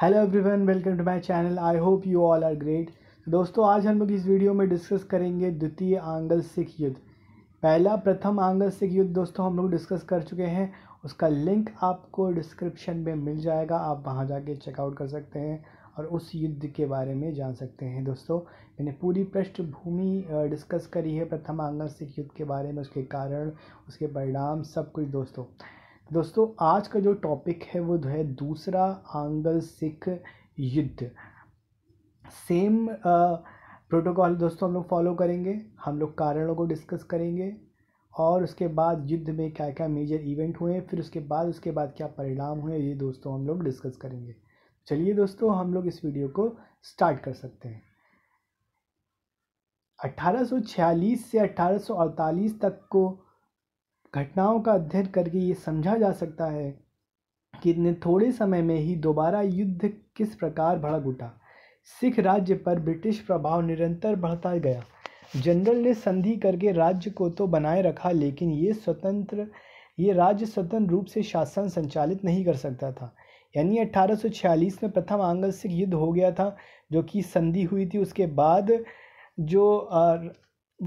hello everyone welcome to my channel I hope you all are great दोस्तों आज हम लोग इस वीडियो में डिस्कस करेंगे द्वितीय आंगल सिख युद्ध पहला प्रथम आंगल सिख युद्ध दोस्तों हम लोग डिस्कस कर चुके हैं उसका लिंक आपको डिस्क्रिप्शन में मिल जाएगा आप वहाँ जाके चेकआउट कर सकते हैं और उस युद्ध के बारे में जान सकते हैं दोस्तों मैंने पूरी पृष्ठभूमि डिस्कस करी है प्रथम आंगल सिख युद्ध के बारे में उसके कारण उसके परिणाम सब कुछ दोस्तों दोस्तों आज का जो टॉपिक है वो है दूसरा आंगल सिख युद्ध सेम प्रोटोकॉल दोस्तों हम लोग फॉलो करेंगे हम लोग कारणों को डिस्कस करेंगे और उसके बाद युद्ध में क्या क्या मेजर इवेंट हुए फिर उसके बाद उसके बाद क्या परिणाम हुए ये दोस्तों हम लोग डिस्कस करेंगे चलिए दोस्तों हम लोग इस वीडियो को स्टार्ट कर सकते हैं 1846 से 1848 तक को घटनाओं का अध्ययन करके ये समझा जा सकता है कि इतने थोड़े समय में ही दोबारा युद्ध किस प्रकार भड़क उठा सिख राज्य पर ब्रिटिश प्रभाव निरंतर बढ़ता गया जनरल ने संधि करके राज्य को तो बनाए रखा लेकिन ये स्वतंत्र ये राज्य स्वतंत्र रूप से शासन संचालित नहीं कर सकता था यानी 1846 में प्रथम आंगल सिख युद्ध हो गया था जो कि संधि हुई थी उसके बाद जो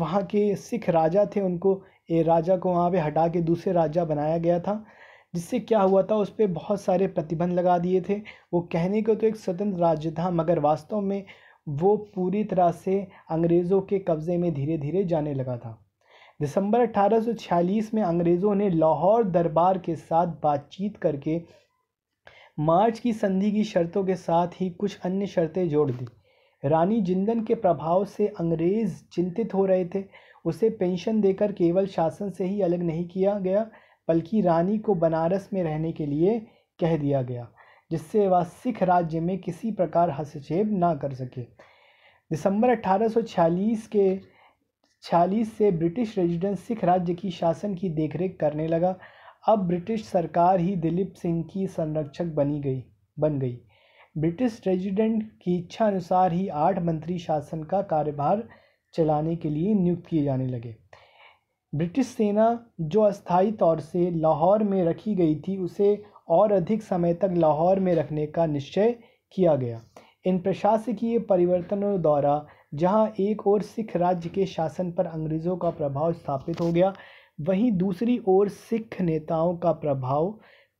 वहाँ के सिख राजा थे उनको ये राजा को वहाँ पे हटा के दूसरे राजा बनाया गया था जिससे क्या हुआ था उस पर बहुत सारे प्रतिबंध लगा दिए थे वो कहने को तो एक स्वतंत्र राज्य था मगर वास्तव में वो पूरी तरह से अंग्रेज़ों के कब्ज़े में धीरे धीरे जाने लगा था दिसंबर 1846 में अंग्रेज़ों ने लाहौर दरबार के साथ बातचीत करके मार्च की संधि की शर्तों के साथ ही कुछ अन्य शर्तें जोड़ दी रानी जिंदन के प्रभाव से अंग्रेज़ चिंतित हो रहे थे उसे पेंशन देकर केवल शासन से ही अलग नहीं किया गया बल्कि रानी को बनारस में रहने के लिए कह दिया गया जिससे वह सिख राज्य में किसी प्रकार हस्तक्षेप ना कर सके दिसंबर 1846 के 46 से ब्रिटिश रेजिडेंस सिख राज्य की शासन की देखरेख करने लगा अब ब्रिटिश सरकार ही दिलीप सिंह की संरक्षक बनी गई बन गई ब्रिटिश रेजिडेंट की इच्छा अनुसार ही आठ मंत्री शासन का कार्यभार चलाने के लिए नियुक्त किए जाने लगे ब्रिटिश सेना जो अस्थायी तौर से लाहौर में रखी गई थी उसे और अधिक समय तक लाहौर में रखने का निश्चय किया गया इन प्रशासकीय परिवर्तनों द्वारा जहां एक ओर सिख राज्य के शासन पर अंग्रेज़ों का प्रभाव स्थापित हो गया वहीं दूसरी ओर सिख नेताओं का प्रभाव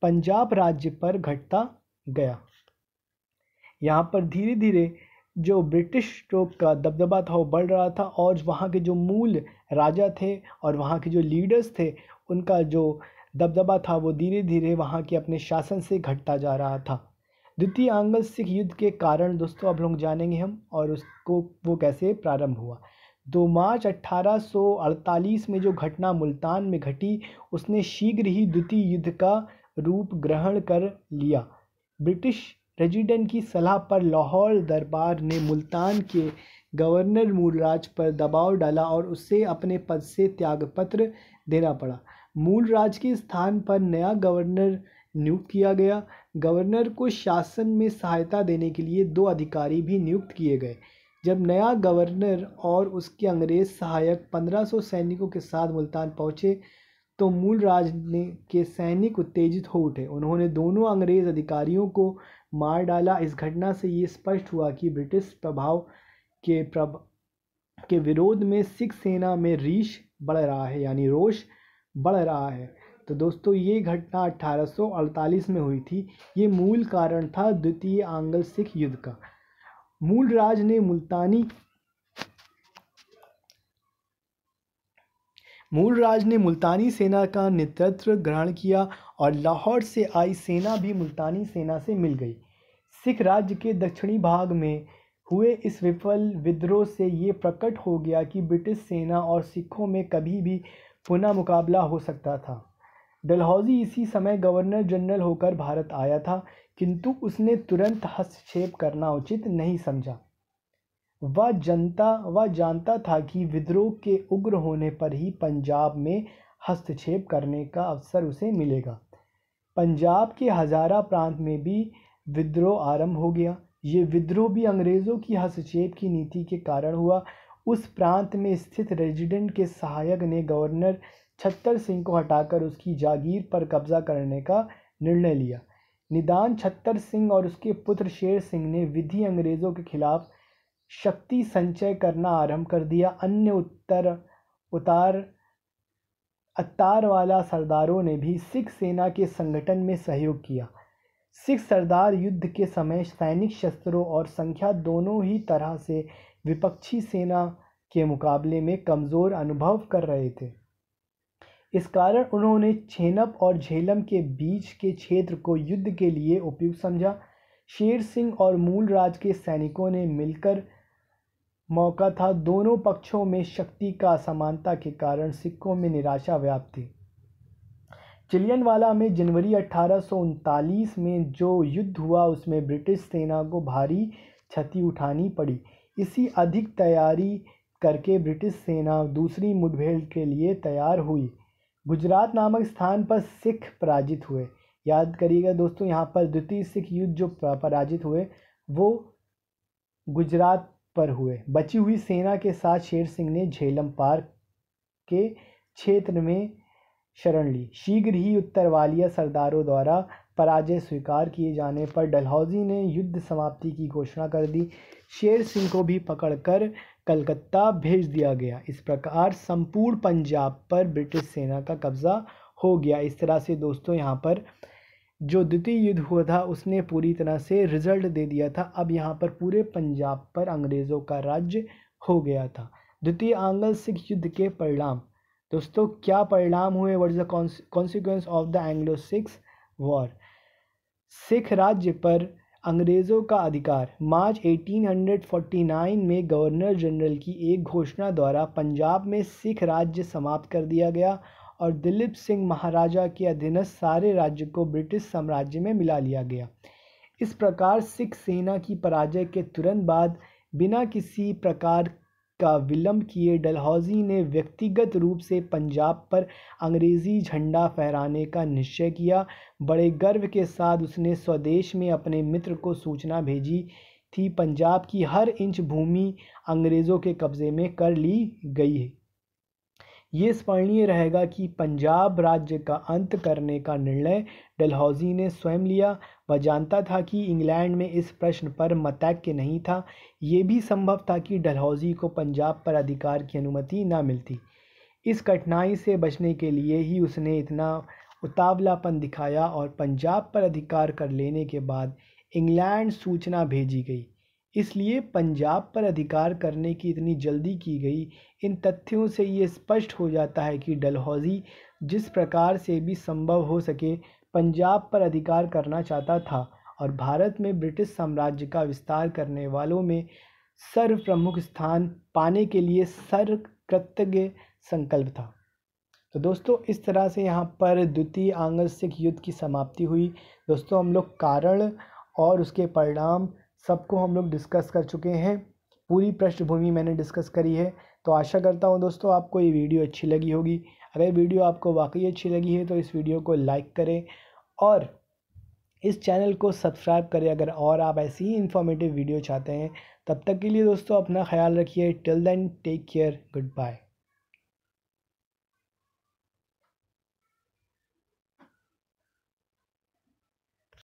पंजाब राज्य पर घटता गया यहाँ पर धीरे धीरे जो ब्रिटिश ट्रोप का दबदबा था वो बढ़ रहा था और वहाँ के जो मूल राजा थे और वहाँ के जो लीडर्स थे उनका जो दबदबा था वो धीरे धीरे वहाँ के अपने शासन से घटता जा रहा था द्वितीय आंगल सिख युद्ध के कारण दोस्तों अब लोग जानेंगे हम और उसको वो कैसे प्रारंभ हुआ दो मार्च 1848 में जो घटना मुल्तान में घटी उसने शीघ्र ही द्वितीय युद्ध का रूप ग्रहण कर लिया ब्रिटिश रेजिडेंट की सलाह पर लाहौर दरबार ने मुल्तान के गवर्नर मूलराज पर दबाव डाला और उसे अपने पद से त्यागपत्र देना पड़ा मूलराज के स्थान पर नया गवर्नर नियुक्त किया गया गवर्नर को शासन में सहायता देने के लिए दो अधिकारी भी नियुक्त किए गए जब नया गवर्नर और उसके अंग्रेज सहायक 1500 सैनिकों के साथ मुल्तान पहुँचे तो मूलराज ने के सैनिक उत्तेजित हो उठे उन्होंने दोनों अंग्रेज अधिकारियों को मार डाला इस घटना से ये स्पष्ट हुआ कि ब्रिटिश प्रभाव के प्रभ के विरोध में सिख सेना में रीश बढ़ रहा है यानी रोष बढ़ रहा है तो दोस्तों ये घटना 1848 में हुई थी ये मूल कारण था द्वितीय आंगल सिख युद्ध का मूलराज ने मुल्तानी मूलराज ने मुल्तानी सेना का नेतृत्व ग्रहण किया और लाहौर से आई सेना भी मुल्तानी सेना से मिल गई सिख राज्य के दक्षिणी भाग में हुए इस विफल विद्रोह से ये प्रकट हो गया कि ब्रिटिश सेना और सिखों में कभी भी पुनः मुकाबला हो सकता था डलहौजी इसी समय गवर्नर जनरल होकर भारत आया था किंतु उसने तुरंत हस्तक्षेप करना उचित नहीं समझा वह जनता वह जानता था कि विद्रोह के उग्र होने पर ही पंजाब में हस्तक्षेप करने का अवसर उसे मिलेगा पंजाब के हजारा प्रांत में भी विद्रोह आरंभ हो गया ये विद्रोह भी अंग्रेज़ों की हस्तक्षेप की नीति के कारण हुआ उस प्रांत में स्थित रेजिडेंट के सहायक ने गवर्नर छत्तर सिंह को हटाकर उसकी जागीर पर कब्जा करने का निर्णय लिया निदान छत्तर सिंह और उसके पुत्र शेर सिंह ने विधि अंग्रेज़ों के खिलाफ़ शक्ति संचय करना आरंभ कर दिया अन्य उत्तर उतार अतार वाला सरदारों ने भी सिख सेना के संगठन में सहयोग किया सिख सरदार युद्ध के समय सैनिक शस्त्रों और संख्या दोनों ही तरह से विपक्षी सेना के मुकाबले में कमज़ोर अनुभव कर रहे थे इस कारण उन्होंने छेनप और झेलम के बीच के क्षेत्र को युद्ध के लिए उपयुक्त समझा शेर सिंह और मूलराज के सैनिकों ने मिलकर मौका था दोनों पक्षों में शक्ति का असमानता के कारण सिक्कों में निराशा व्याप्त थी चिलियनवाला में जनवरी अठारह में जो युद्ध हुआ उसमें ब्रिटिश सेना को भारी क्षति उठानी पड़ी इसी अधिक तैयारी करके ब्रिटिश सेना दूसरी मुठभेड़ के लिए तैयार हुई गुजरात नामक स्थान पर सिख पराजित हुए याद करिएगा दोस्तों यहाँ पर द्वितीय सिख युद्ध जो पराजित हुए वो गुजरात पर हुए बची हुई सेना के साथ शेर सिंह ने झेलम पार्क के क्षेत्र में शरण ली शीघ्र ही उत्तरवालिया सरदारों द्वारा पराजय स्वीकार किए जाने पर डलहौजी ने युद्ध समाप्ति की घोषणा कर दी शेर सिंह को भी पकड़कर कलकत्ता भेज दिया गया इस प्रकार संपूर्ण पंजाब पर ब्रिटिश सेना का कब्ज़ा हो गया इस तरह से दोस्तों यहाँ पर जो द्वितीय युद्ध हुआ था उसने पूरी तरह से रिज़ल्ट दे दिया था अब यहाँ पर पूरे पंजाब पर अंग्रेज़ों का राज्य हो गया था द्वितीय आंगल सिख युद्ध के परिणाम दोस्तों क्या परिणाम हुए what is the consequence of the Anglo Sikh war Sikh राज्य पर अंग्रेज़ों का अधिकार मार्च 1849 में गवर्नर जनरल की एक घोषणा द्वारा पंजाब में सिख राज्य समाप्त कर दिया गया और दिलीप सिंह महाराजा के अधीनस्थ सारे राज्य को ब्रिटिश साम्राज्य में मिला लिया गया इस प्रकार सिख सेना की पराजय के तुरंत बाद बिना किसी प्रकार का विलंब किए डलहौजी ने व्यक्तिगत रूप से पंजाब पर अंग्रेज़ी झंडा फहराने का निश्चय किया बड़े गर्व के साथ उसने स्वदेश में अपने मित्र को सूचना भेजी थी पंजाब की हर इंच भूमि अंग्रेज़ों के कब्ज़े में कर ली गई है ये स्मरणीय रहेगा कि पंजाब राज्य का अंत करने का निर्णय डलहौजी ने स्वयं लिया वह जानता था कि इंग्लैंड में इस प्रश्न पर मतैक्य नहीं था ये भी संभव था कि डलहौजी को पंजाब पर अधिकार की अनुमति ना मिलती इस कठिनाई से बचने के लिए ही उसने इतना उतावलापन दिखाया और पंजाब पर अधिकार कर लेने के बाद इंग्लैंड सूचना भेजी गई इसलिए पंजाब पर अधिकार करने की इतनी जल्दी की गई इन तथ्यों से ये स्पष्ट हो जाता है कि डलहौजी जिस प्रकार से भी संभव हो सके पंजाब पर अधिकार करना चाहता था और भारत में ब्रिटिश साम्राज्य का विस्तार करने वालों में सर्व प्रमुख स्थान पाने के लिए सर्व कृतज्ञ संकल्प था तो दोस्तों इस तरह से यहाँ पर द्वितीय आंग्ल सिख युद्ध की समाप्ति हुई दोस्तों हम लोग कारण और उसके परिणाम सबको हम लोग डिस्कस कर चुके हैं पूरी पृष्ठभूमि मैंने डिस्कस करी है तो आशा करता हूँ दोस्तों आपको ये वीडियो अच्छी लगी होगी अगर वीडियो आपको वाकई अच्छी लगी है तो इस वीडियो को लाइक करें और इस चैनल को सब्सक्राइब करें अगर और आप ऐसी ही इन्फॉर्मेटिव वीडियो चाहते हैं तब तक के लिए दोस्तों अपना ख्याल रखिए till then take care good bye